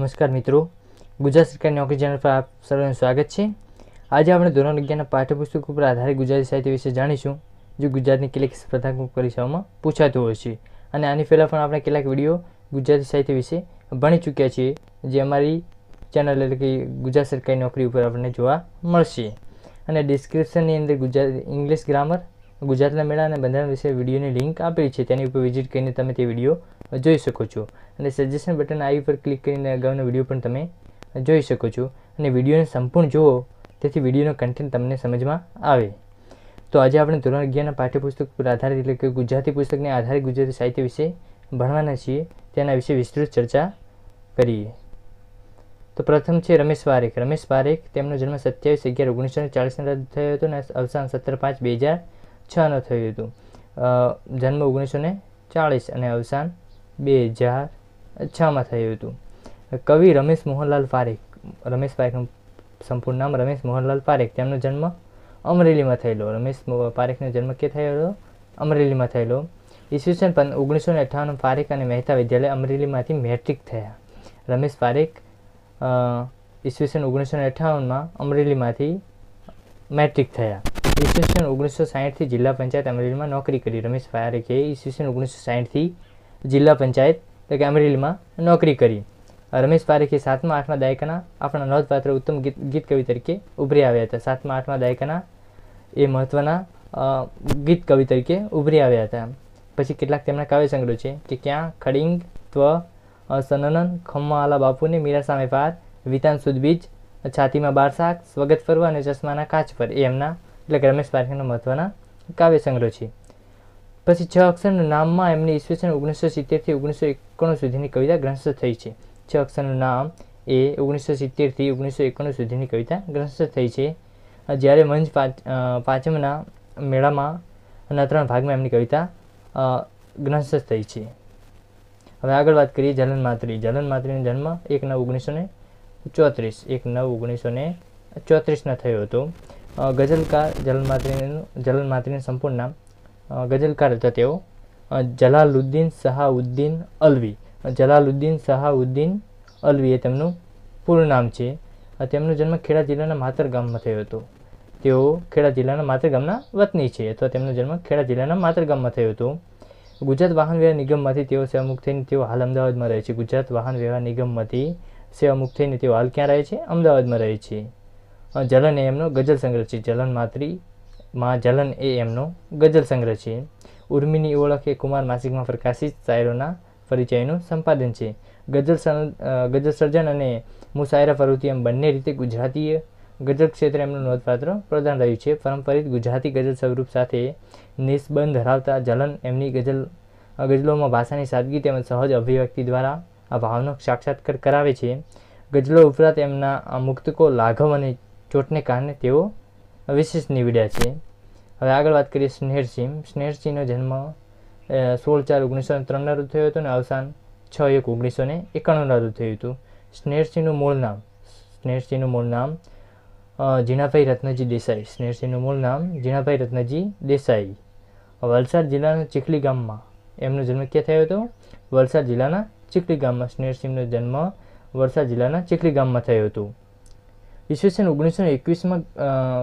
નમસ્કાર મિત્રો ગુજરાત સરકારની નોકરી ચેનલ પર આપ સર્વનું સ્વાગત છે આજે આપણે ધોરણ અગિયારના પાઠ્યપુસ્તક ઉપર આધારિત ગુજરાતી સાહિત્ય વિશે જાણીશું જે ગુજરાતની કેટલીક સ્પર્ધાત્મક પરીક્ષાઓમાં પૂછાતું હોય છે અને આની પહેલાં પણ આપણે કેટલાક વિડીયો ગુજરાતી સાહિત્ય વિશે ભણી ચૂક્યા છીએ જે અમારી ચેનલ એટલે કે ગુજરાત સરકારી નોકરી ઉપર આપણને જોવા મળશે અને ડિસ્ક્રિપ્શનની અંદર ગુજરાત ઇંગ્લિશ ગ્રામર ગુજરાતના મેળા અને બંધારણ વિશે વિડીયોની લિંક આપેલી છે તેની ઉપર વિઝિટ કરીને તમે તે વિડીયો જોઈ શકો છો અને સજેશન બટન આઈ પર ક્લિક કરીને અગાઉનો વિડીયો પણ તમે જોઈ શકો છો અને વિડીયોને સંપૂર્ણ જુઓ તેથી વિડીયોનો કન્ટેન્ટ તમને સમજમાં આવે તો આજે આપણે ધોરણ અગિયારના પાઠ્યપુસ્તક પર આધારિત એટલે કે ગુજરાતી પુસ્તકને આધારિત ગુજરાતી સાહિત્ય વિશે ભણવાના છીએ તેના વિશે વિસ્તૃત ચર્ચા કરીએ તો પ્રથમ છે રમેશ પારેખ રમેશ પારેખ તેમનો જન્મ સત્યાવીસ અગિયાર ઓગણીસો ચાળીસના રાત થયો હતો અને અવસાન સત્તર પાંચ બે હજાર છનો થયું હતું જન્મ ઓગણીસો ને ચાળીસ અને અવસાન બે હજાર છમાં થયું હતું કવિ રમેશ મોહનલાલ પારેખ રમેશ પારેખનું સંપૂર્ણ નામ રમેશ મોહનલાલ પારેખ તેમનો જન્મ અમરેલીમાં થયેલો રમેશ પારેખનો જન્મ કે થયેલો અમરેલીમાં થયેલો ઈસવીસન પંદ ઓગણીસો ને અઠ્ઠાણું પારેખ અને મહેતા વિદ્યાલય અમરેલીમાંથી મેટ્રિક થયા રમેશ પારેખ ઈસવીસન ઓગણીસો ને અઠ્ઠાણુંમાં અમરેલીમાંથી મેટ્રિક થયા ઈસવીસન ઓગણીસો સાહીઠથી જિલ્લા પંચાયત અમરેલીમાં નોકરી કરી રમેશ પારેખે ઈસવીસન ઓગણીસો સાહીઠથી જિલ્લા પંચાયત એટલે કે અમરેલીમાં નોકરી કરી રમેશ પારેખે સાતમા આઠમા દાયકાના આપણા નોંધપાત્ર ઉત્તમ ગીત ગીત કવિ તરીકે ઉભરી આવ્યા હતા સાતમા આઠમા દાયકાના એ મહત્ત્વના ગીત કવિ તરીકે ઉભરી આવ્યા હતા પછી કેટલાક તેમના કાવ્ય સંગ્રહ છે કે ક્યાં ખડિંગ ત્વ સનનન ખમ્માલા બાપુને મીરા સામે પાર વિતાન સુદબીજ બીજ છાતીમાં બારસાક સ્વગત ફરવા અને ચશ્માના કાચ પર એ એમના એટલે કે રમેશ પારેખના મહત્ત્વના કાવ્ય સંગ્રહ છે પછી છ અક્ષરના નામમાં એમની ઈસવીસન ઓગણીસો સિત્તેરથી ઓગણીસો એકાણું સુધીની કવિતા ગ્રંથ થઈ છે છ અક્ષરનું નામ એ ઓગણીસો સિત્તેરથી ઓગણીસો એકાણું સુધીની કવિતા ગ્રંથ થઈ છે જ્યારે મંજ પાંચમના મેળામાં મેળામાંના ત્રણ ભાગમાં એમની કવિતા ગ્રંથ થઈ છે હવે આગળ વાત કરીએ જલન માત્રી જલન માત્રીનો જન્મ એક નવ ઓગણીસો ને ચોત્રીસ એક નવ ઓગણીસો ને ચોત્રીસના થયો હતો ગઝલકાર જલન માત્રીનું જલન માત્રીનું સંપૂર્ણ નામ ગઝલકાર હતા તેઓ જલાલુદ્દીન શહાઉદ્દીન અલવી જલાલુદ્દીન શહાઉદ્દીન અલવી એ તેમનું પૂરું નામ છે તેમનો જન્મ ખેડા જિલ્લાના માતર ગામમાં થયો હતો તેઓ ખેડા જિલ્લાના માતર ગામના વતની છે અથવા તેમનો જન્મ ખેડા જિલ્લાના માતર ગામમાં થયો હતો ગુજરાત વાહન વ્યવહાર નિગમમાંથી તેઓ સેવામુક્ત થઈને તેઓ હાલ અમદાવાદમાં રહે છે ગુજરાત વાહન વ્યવહાર નિગમમાંથી સેવામુક્ત થઈને તેઓ હાલ ક્યાં રહે છે અમદાવાદમાં રહે છે જલન એ એમનો ગઝલ સંગ્રહ છે જલન માત્રી માં જલન એ એમનો ગઝલ સંગ્રહ છે ઉર્મિની ઓળખ એ કુમાર માસિકમાં પ્રકાશિત શાયરોના પરિચયનું સંપાદન છે ગઝલ ગઝલ સર્જન અને મુસાયરા પ્રવૃત્તિ એમ બંને રીતે ગુજરાતીય ગઝલ ક્ષેત્રે એમનું નોંધપાત્ર પ્રદાન રહ્યું છે પરંપરિત ગુજરાતી ગઝલ સ્વરૂપ સાથે નિસ્બંધ ધરાવતા જલન એમની ગઝલ ગઝલોમાં ભાષાની સાદગી તેમજ સહજ અભિવ્યક્તિ દ્વારા આ ભાવનો સાક્ષાત્કાર કરાવે છે ગઝલો ઉપરાંત એમના મુક્તકો લાઘવ અને ચોટને કારણે તેઓ વિશેષ નીવડ્યા છે હવે આગળ વાત કરીએ સ્નેહરસિંહ સ્નેહરસિંહનો જન્મ સોળ ચાર ઓગણીસો ત્રણના રોજ થયો હતો અને અવસાન છ એક ઓગણીસો ને એકાણુંના રોજ થયું હતું સ્નેહરસિંહનું મૂળ નામ સ્નેહરસિંહનું મૂળ નામ જીણાભાઈ રત્નજી દેસાઈ સ્નેહરસિંહનું મૂળ નામ ઝીણાભાઈ રત્નજી દેસાઈ વલસાડ જિલ્લાના ચીખલી ગામમાં એમનો જન્મ ક્યાં થયો હતો વલસાડ જિલ્લાના ચીખલી ગામમાં સ્નેહરસિંહનો જન્મ વલસાડ જિલ્લાના ચીખલી ગામમાં થયો હતો ઈસવીસન ઓગણીસો એકવીસમાં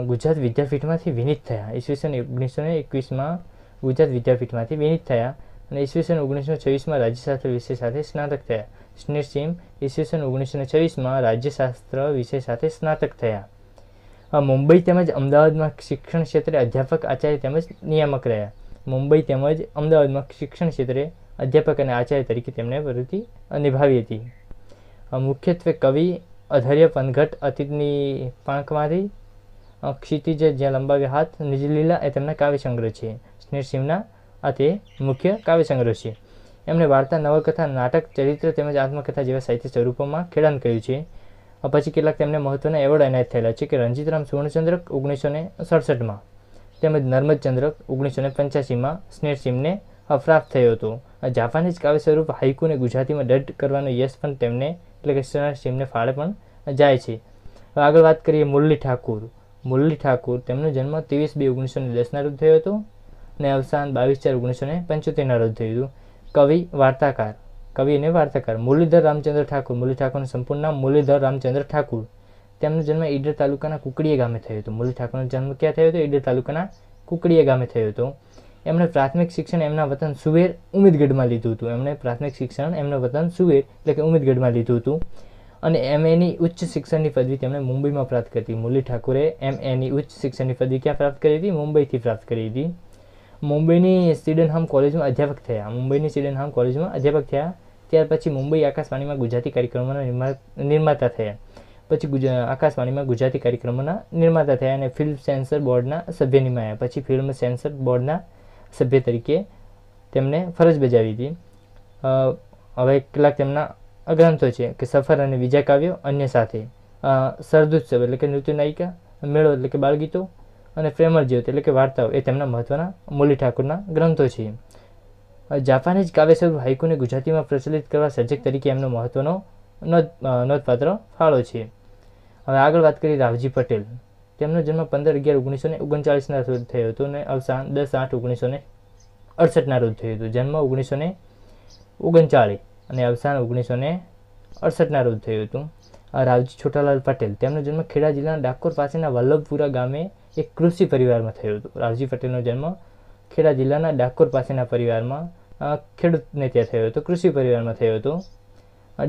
ગુજરાત વિદ્યાપીઠમાંથી વિનિત થયા ઈસવીસન ઓગણીસો એકવીસમાં ગુજરાત વિદ્યાપીઠમાંથી વિનિત થયા અને ઈસવીસન ઓગણીસો છવ્વીસમાં રાજ્યશાસ્ત્ર વિષય સાથે સ્નાતક થયા સ્નેહસિંહ ઈસવીસન ઓગણીસો છવ્વીસમાં રાજ્યશાસ્ત્ર વિષય સાથે સ્નાતક થયા મુંબઈ તેમજ અમદાવાદમાં શિક્ષણ ક્ષેત્રે અધ્યાપક આચાર્ય તેમજ નિયામક રહ્યા મુંબઈ તેમજ અમદાવાદમાં શિક્ષણ ક્ષેત્રે અધ્યાપક અને આચાર્ય તરીકે તેમણે પ્રવૃત્તિ નિભાવી હતી મુખ્યત્વે કવિ અધર્ય પનઘટ અતીતની પાંખમાંથી ક્ષિતિજ જ્યાં લંબાવ્યા હાથ નિજલીલા એ તેમના કાવ્યસંગ્રહ છે સ્નેહસિંહના આ તે મુખ્ય કાવ્યસંગ્રહ છે એમણે વાર્તા નવલકથા નાટક ચરિત્ર તેમજ આત્મકથા જેવા સાહિત્ય સ્વરૂપોમાં ખેડાણ કર્યું છે પછી કેટલાક તેમને મહત્વના એવોર્ડ એનાયત થયેલા છે કે રણજીતરામ સુવર્ણચંદ્રક ઓગણીસો ને સડસઠમાં તેમજ નર્મદચંદ્રક ઓગણીસો ને પંચ્યાસીમાં સ્નેહસિંહને અફરાફ થયો હતો જાપાનીઝ કાવ્ય સ્વરૂપ હાઇકુને ગુજરાતીમાં ડઢ કરવાનો યશ પણ તેમને એટલે કે સરેરાશ ટીમને ફાળે પણ જાય છે આગળ વાત કરીએ મુરલી ઠાકુર મુરલી ઠાકુર તેમનો જન્મ ત્રેવીસ બે ઓગણીસો ને દસના રોજ થયો હતો અને અવસાન બાવીસ ચાર ઓગણીસો ને પંચોતેરના રોજ થયું હતું કવિ વાર્તાકાર કવિ અને વાર્તાકાર મુરલીધર રામચંદ્ર ઠાકુર મુરલી ઠાકોરનું સંપૂર્ણ નામ મુરલીધર રામચંદ્ર ઠાકુર તેમનો જન્મ ઈડર તાલુકાના કુકડીએ ગામે થયો હતો મુરલી ઠાકોરનો જન્મ ક્યાં થયો હતો ઈડર તાલુકાના કુકડીએ ગામે થયો હતો એમણે પ્રાથમિક શિક્ષણ એમના વતન સુવેર ઉમેદગઢમાં લીધું હતું એમણે પ્રાથમિક શિક્ષણ એમના વતન સુવેર એટલે કે ઉમેદગઢમાં લીધું હતું અને એમ એની ઉચ્ચ શિક્ષણની પદવી તેમણે મુંબઈમાં પ્રાપ્ત કરી હતી મુરલી ઠાકોરે એમ એની ઉચ્ચ શિક્ષણની પદવી ક્યાં પ્રાપ્ત કરી હતી મુંબઈથી પ્રાપ્ત કરી હતી મુંબઈની સ્ટીડનહામ કોલેજમાં અધ્યાપક થયા મુંબઈની સ્ટીડનહામ કોલેજમાં અધ્યાપક થયા ત્યાર પછી મુંબઈ આકાશવાણીમાં ગુજરાતી કાર્યક્રમોના નિર્માતા થયા પછી આકાશવાણીમાં ગુજરાતી કાર્યક્રમોના નિર્માતા થયા અને ફિલ્મ સેન્સર બોર્ડના સભ્ય નિમાયા પછી ફિલ્મ સેન્સર બોર્ડના સભ્ય તરીકે તેમણે ફરજ બજાવી હતી હવે કેટલાક તેમના ગ્રંથો છે કે સફર અને બીજા કાવ્યો અન્ય સાથે સરદુત્સવ એટલે કે નૃત્ય નાયિકા મેળો એટલે કે બાળગીતો અને પ્રેમર જ્યોત એટલે કે વાર્તાઓ એ તેમના મહત્વના મૂલી ઠાકુરના ગ્રંથો છે જાપાનીઝ કાવ્યસ્વરૂપ હાઇકુને ગુજરાતીમાં પ્રચલિત કરવા સર્જક તરીકે એમનો મહત્ત્વનો નોંધપાત્ર ફાળો છે હવે આગળ વાત કરીએ રાવજી પટેલ તેમનો જન્મ પંદર અગિયાર ઓગણીસો ને ઓગણચાળીસના રોજ થયો હતો અને અવસાન દસ આઠ ઓગણીસો ને અડસઠના રોજ થયું હતું જન્મ ઓગણીસો ને ઓગણચાળીસ અને અવસાન ઓગણીસો ને અડસઠના રોજ થયું હતું રાવજી છોટાલાલ પટેલ તેમનો જન્મ ખેડા જિલ્લાના ડાકોર પાસેના વલ્લભપુરા ગામે એક કૃષિ પરિવારમાં થયો હતો રાવજી પટેલનો જન્મ ખેડા જિલ્લાના ડાકોર પાસેના પરિવારમાં ખેડૂતને ત્યાં થયો હતો કૃષિ પરિવારમાં થયો હતો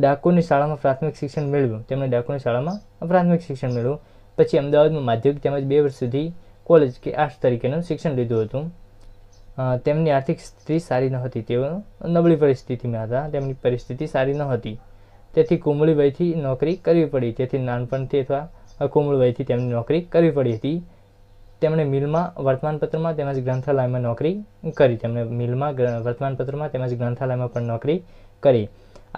ડાકોરની શાળામાં પ્રાથમિક શિક્ષણ મેળવ્યું તેમણે ડાકોરની શાળામાં પ્રાથમિક શિક્ષણ મેળવ્યું પછી અમદાવાદમાં માધ્યમિક તેમજ બે વર્ષ સુધી કોલેજ કે આર્ટ્સ તરીકેનું શિક્ષણ લીધું હતું તેમની આર્થિક સ્થિતિ સારી ન હતી તેઓ નબળી પરિસ્થિતિમાં હતા તેમની પરિસ્થિતિ સારી ન હતી તેથી કુમળી નોકરી કરવી પડી તેથી નાનપણથી અથવા કુમળી વયથી તેમની નોકરી કરવી પડી હતી તેમણે મિલમાં વર્તમાનપત્રમાં તેમજ ગ્રંથાલયમાં નોકરી કરી તેમણે મિલમાં વર્તમાનપત્રમાં તેમજ ગ્રંથાલયમાં પણ નોકરી કરી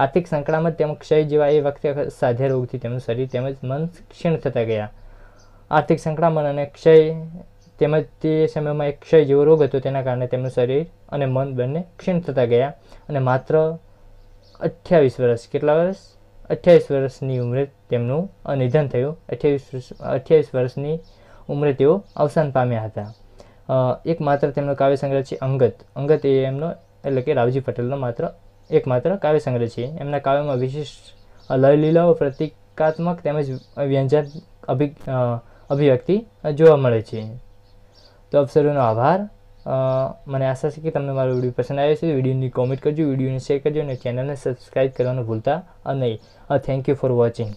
આર્થિક સંકળામાં તેમજ ક્ષય જેવા એ વખતે સાધ્ય રોગથી તેમનું શરીર તેમજ મન ક્ષીણ થતા ગયા આર્થિક સંક્રમણ અને ક્ષય તેમજ તે સમયમાં એક ક્ષય જેવો રોગ હતો તેના કારણે તેમનું શરીર અને મન બંને ક્ષીણ થતા ગયા અને માત્ર અઠ્યાવીસ વર્ષ કેટલા વર્ષ અઠ્યાવીસ વર્ષની ઉંમરે તેમનું નિધન થયું અઠ્યાવીસ અઠ્યાવીસ વર્ષની ઉંમરે તેઓ અવસાન પામ્યા હતા એકમાત્ર તેમનો કાવ્ય સંગ્રહ છે અંગત અંગત એ એમનો એટલે કે રાવજી પટેલનો માત્ર એકમાત્ર કાવ્ય સંગ્રહ છે એમના કાવ્યમાં વિશિષ્ટ લયલીલાઓ પ્રતિકાત્મક તેમજ વ્યંજન અભિ અભિવ્યક્તિ જોવા મળે છે તો આપ આભાર મને આશા છે કે તમને મારો વિડીયો પસંદ આવ્યો છે વિડીયોની કોમેન્ટ કરજો વિડીયોને શેર કરજો અને ચેનલને સબસ્ક્રાઈબ કરવાનું ભૂલતા નહીં થેન્ક યુ ફોર વોચિંગ